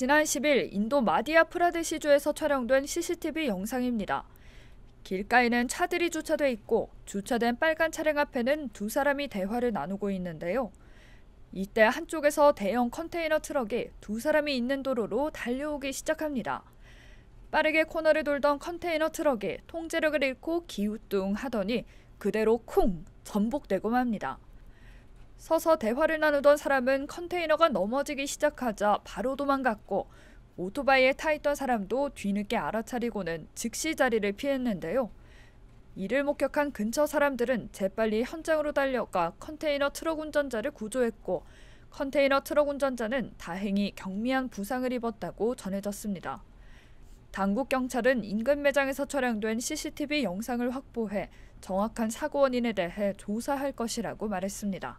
지난 10일 인도 마디아 프라데시주에서 촬영된 CCTV 영상입니다. 길가에는 차들이 주차돼 있고 주차된 빨간 차량 앞에는 두 사람이 대화를 나누고 있는데요. 이때 한쪽에서 대형 컨테이너 트럭이 두 사람이 있는 도로로 달려오기 시작합니다. 빠르게 코너를 돌던 컨테이너 트럭이 통제력을 잃고 기우뚱 하더니 그대로 쿵 전복되고 맙니다. 서서 대화를 나누던 사람은 컨테이너가 넘어지기 시작하자 바로 도망갔고 오토바이에 타 있던 사람도 뒤늦게 알아차리고는 즉시 자리를 피했는데요. 이를 목격한 근처 사람들은 재빨리 현장으로 달려가 컨테이너 트럭 운전자를 구조했고 컨테이너 트럭 운전자는 다행히 경미한 부상을 입었다고 전해졌습니다. 당국 경찰은 인근 매장에서 촬영된 CCTV 영상을 확보해 정확한 사고 원인에 대해 조사할 것이라고 말했습니다.